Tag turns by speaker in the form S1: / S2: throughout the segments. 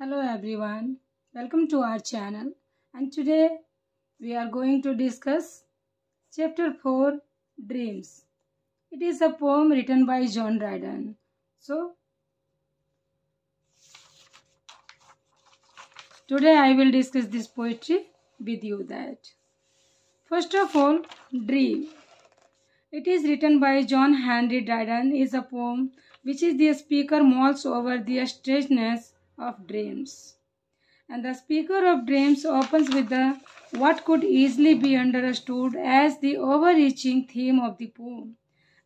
S1: hello everyone welcome to our channel and today we are going to discuss chapter 4 dreams it is a poem written by john dryden so today i will discuss this poetry with you that first of all dream it is written by john henry dryden is a poem which is the speaker mulls over the strangeness of dreams. And the speaker of dreams opens with the what could easily be understood as the overreaching theme of the poem.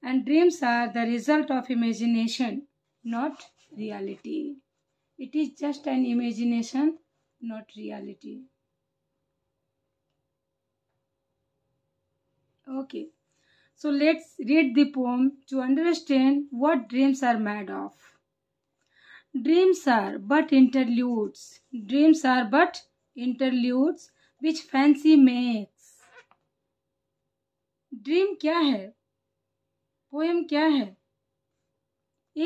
S1: And dreams are the result of imagination, not reality. It is just an imagination, not reality. Okay, so let's read the poem to understand what dreams are made of. Dreams are but interludes dreams are but interludes which fancy makes dream क्या है poem क्या है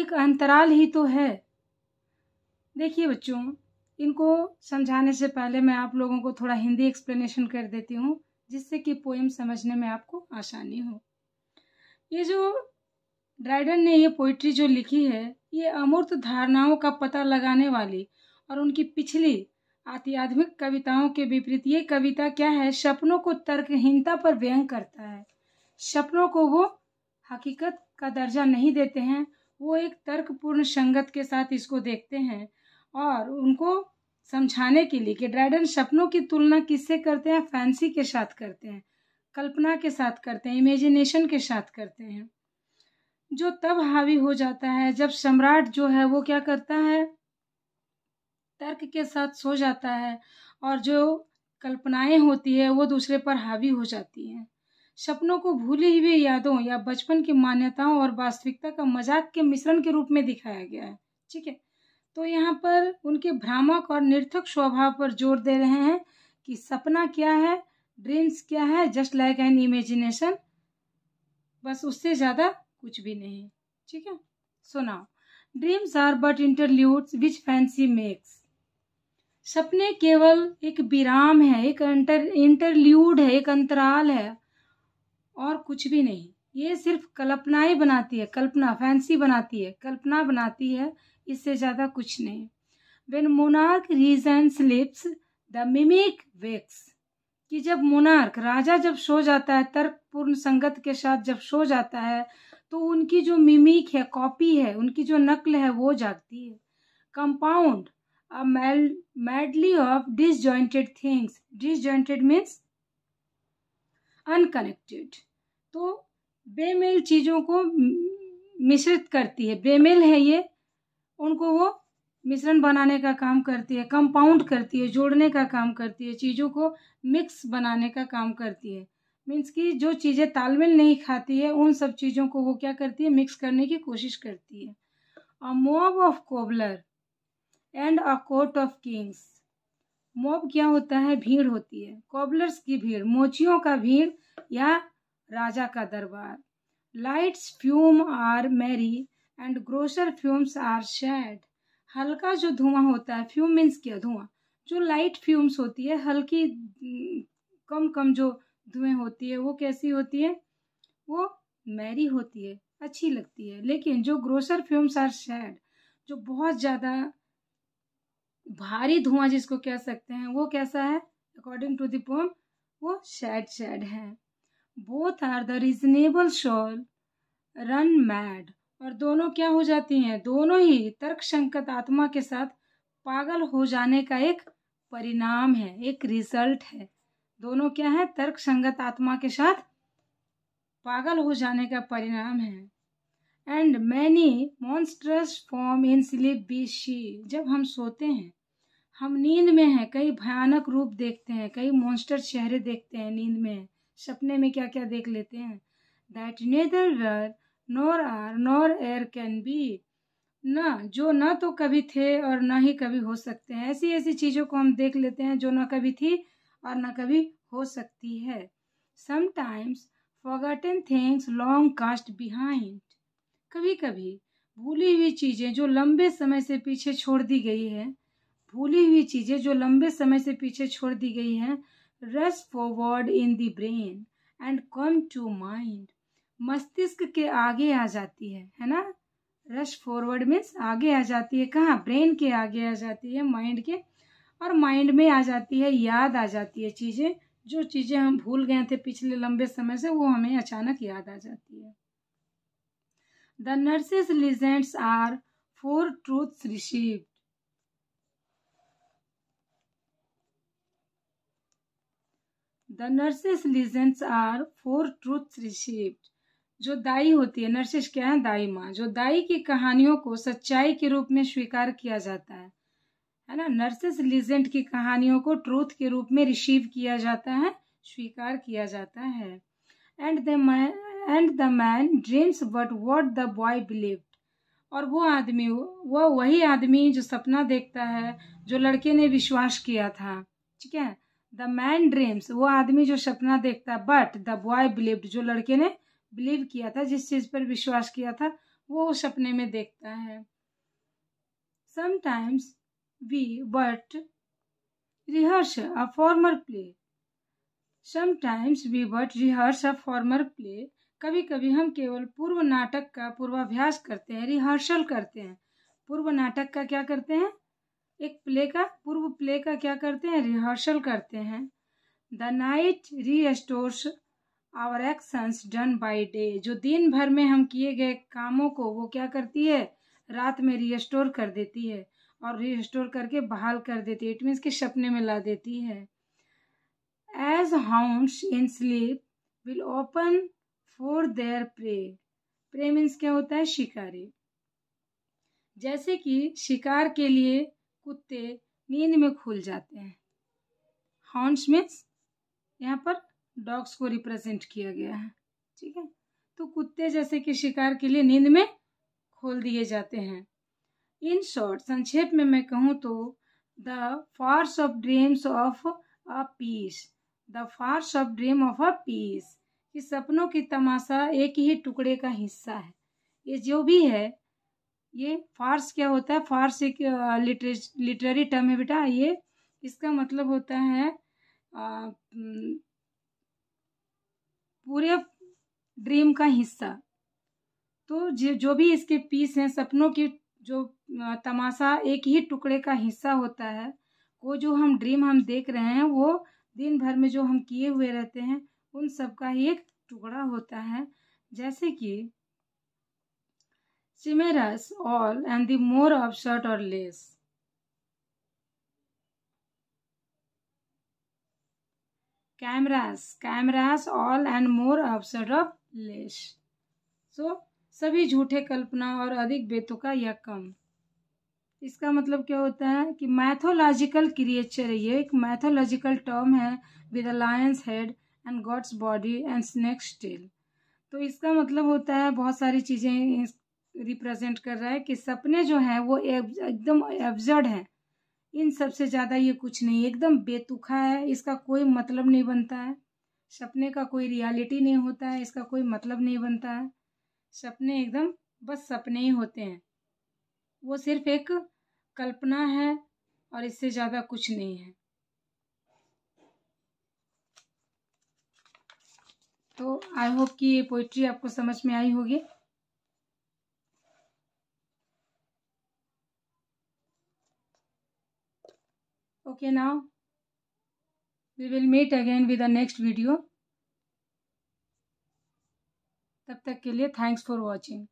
S1: एक अंतराल ही तो है देखिए बच्चों इनको समझाने से पहले मैं आप लोगों को थोड़ा हिंदी एक्सप्लेनेशन कर देती हूँ जिससे कि पोएम समझने में आपको आसानी हो ये जो ड्राइडन ने ये पोइट्री जो लिखी है ये अमूर्त धारणाओं का पता लगाने वाली और उनकी पिछली आध्यात्मिक कविताओं के विपरीत ये कविता क्या है सपनों को तर्कहीनता पर व्यंग करता है सपनों को वो हकीकत का दर्जा नहीं देते हैं वो एक तर्कपूर्ण संगत के साथ इसको देखते हैं और उनको समझाने के लिए कि ड्राइडन सपनों की तुलना किससे करते हैं फैंसी के साथ करते हैं कल्पना के साथ करते हैं इमेजिनेशन के साथ करते हैं जो तब हावी हो जाता है जब सम्राट जो है वो क्या करता है तर्क के साथ सो जाता है और जो कल्पनाएं होती है वो दूसरे पर हावी हो जाती हैं सपनों को भूली हुई यादों या बचपन की मान्यताओं और वास्तविकता का मजाक के मिश्रण के रूप में दिखाया गया है ठीक है तो यहाँ पर उनके भ्रामक और निर्थक स्वभाव पर जोर दे रहे हैं कि सपना क्या है ड्रीम्स क्या है जस्ट लाइक एन इमेजिनेशन बस उससे ज़्यादा कुछ भी नहीं ठीक है सुना dreams are but interludes which fancy makes सपने केवल एक विराम है एक इंटर इंटरल्यूड है एक अंतराल है और कुछ भी नहीं ये सिर्फ कल्पनाएं बनाती है कल्पना फैंसी बनाती है कल्पना बनाती है इससे ज़्यादा कुछ नहीं when monarch reason sleeps the mimic wakes कि जब मोनार्क राजा जब सो जाता है तर्कपूर्ण संगत के साथ जब सो जाता है तो उनकी जो मिमिक है कॉपी है उनकी जो नकल है वो जागती है compound a of of things things means unconnected तो बेमेल चीज़ों को मिश्रित करती है बेमेल है ये उनको वो मिश्रण बनाने का काम करती है कंपाउंड करती है जोड़ने का काम करती है चीज़ों को मिक्स बनाने का काम करती है मीन्स कि जो चीज़ें तालमेल नहीं खाती है उन सब चीज़ों को वो क्या करती है मिक्स करने की कोशिश करती है a mob of cobbler and a court of kings mob क्या होता है भीड़ होती है कोबलर्स की भीड़ मोचियों का भीड़ या राजा का दरबार lights fume are merry and grosser fumes are sad हल्का जो धुआं होता है फ्यूम मीन्स क्या धुआं जो लाइट फ्यूम्स होती है हल्की कम कम जो धुएं होती है वो कैसी होती है वो मैरी होती है अच्छी लगती है लेकिन जो ग्रोसर फ्यूम्स आर शेड जो बहुत ज़्यादा भारी धुआं जिसको कह सकते हैं वो कैसा है अकॉर्डिंग टू दोम वो शेड शेड है both are the reasonable shall run mad और दोनों क्या हो जाती हैं दोनों ही तर्क संकत आत्मा के साथ पागल हो जाने का एक परिणाम है एक रिजल्ट है दोनों क्या है तर्क संगत आत्मा के साथ पागल हो जाने का परिणाम है and many monstrous form in sleep we see जब हम सोते हैं हम नींद में हैं कई भयानक रूप देखते हैं कई मॉन्स्टर चेहरे देखते हैं नींद में सपने में क्या क्या देख लेते हैं that neither were nor are nor e'er can be न जो ना तो कभी थे और ना ही कभी हो सकते हैं ऐसी ऐसी चीज़ों को हम देख लेते हैं जो ना कभी थी और न कभी हो सकती है sometimes forgotten things long cast behind कभी कभी भूली हुई चीज़ें जो लंबे समय से पीछे छोड़ दी गई है भूली हुई चीज़ें जो लंबे समय से पीछे छोड़ दी गई हैं rush forward in the brain and come to mind मस्तिष्क के आगे आ जाती है है ना रश फॉरवर्ड मीन्स आगे आ जाती है कहाँ ब्रेन के आगे आ जाती है माइंड के और माइंड में आ जाती है याद आ जाती है चीज़ें जो चीज़ें हम भूल गए थे पिछले लंबे समय से वो हमें अचानक याद आ जाती है the nurses legends are for truths receive the nurses legends are for truths received जो दाई होती है नर्सेस क्या है दाई माँ जो दाई की कहानियों को सच्चाई के रूप में स्वीकार किया जाता है है ना नर्सेस लीजेंड की कहानियों को ट्रूथ के रूप में रिसीव किया जाता है स्वीकार किया जाता है and the man and the man dreams but what the boy believed और वो आदमी वो वही आदमी जो सपना देखता है जो लड़के ने विश्वास किया था ठीक है द मैन ड्रीम्स वो आदमी जो सपना देखता है बट द बॉय बिलीव्ड जो लड़के ने बिलीव किया था जिस चीज़ पर विश्वास किया था वो उस सपने में देखता है sometimes we but rehearse a former play sometimes we but rehearse a former play कभी कभी हम केवल पूर्व नाटक का पूर्वाभ्यास करते हैं रिहर्सल करते हैं पूर्व नाटक का क्या करते हैं एक प्ले का पूर्व प्ले का क्या करते हैं रिहर्सल करते हैं the night restores our actions done by day जो दिन भर में हम किए गए कामों को वो क्या करती है रात में रिस्टोर कर देती है और रिस्टोर करके बहाल कर देती है इट मीन्स कि सपने में ला देती है as hound in sleep will open for their prey prey means क्या होता है शिकारी जैसे कि शिकार के लिए कुत्ते नींद में खुल जाते हैं हाउंड्स मीन्स यहाँ पर डॉग्स को रिप्रेजेंट किया गया है ठीक है तो कुत्ते जैसे कि शिकार के लिए नींद में खोल दिए जाते हैं इन शॉर्ट संक्षेप में मैं कहूँ तो the farce of dreams of a piece the farce of dream of a piece कि सपनों की तमाशा एक ही टुकड़े का हिस्सा है ये जो भी है ये फार्स क्या होता है फार्स एक लिटरेरी टर्म है बेटा ये इसका मतलब होता है आ, पूरे ड्रीम का हिस्सा तो जो भी इसके पीस हैं सपनों की जो तमाशा एक ही टुकड़े का हिस्सा होता है वो जो हम ड्रीम हम देख रहे हैं वो दिन भर में जो हम किए हुए रहते हैं उन सब का ही एक टुकड़ा होता है जैसे कि chimeras all and the more absurd or less chimeras chimeras all and more absurd of less so सभी झूठे कल्पना और अधिक बेतुका या कम इसका मतलब क्या होता है कि मैथोलॉजिकल क्रिएचर ये एक मैथोलॉजिकल टर्म है with lion's head and goat's body and snake's tail तो इसका मतलब होता है बहुत सारी चीज़ें रिप्रेजेंट कर रहा है कि सपने जो हैं वो एकदम एब्जर्ड हैं इन सबसे ज़्यादा ये कुछ नहीं एकदम बेतुखा है इसका कोई मतलब नहीं बनता है सपने का कोई रियलिटी नहीं होता है इसका कोई मतलब नहीं बनता है सपने एकदम बस सपने ही होते हैं वो सिर्फ एक कल्पना है और इससे ज़्यादा कुछ नहीं है तो आई होप कि ये पोइट्री आपको समझ में आई होगी okay now we will meet again with the next video तब तक के लिए थैंक्स फॉर वॉचिंग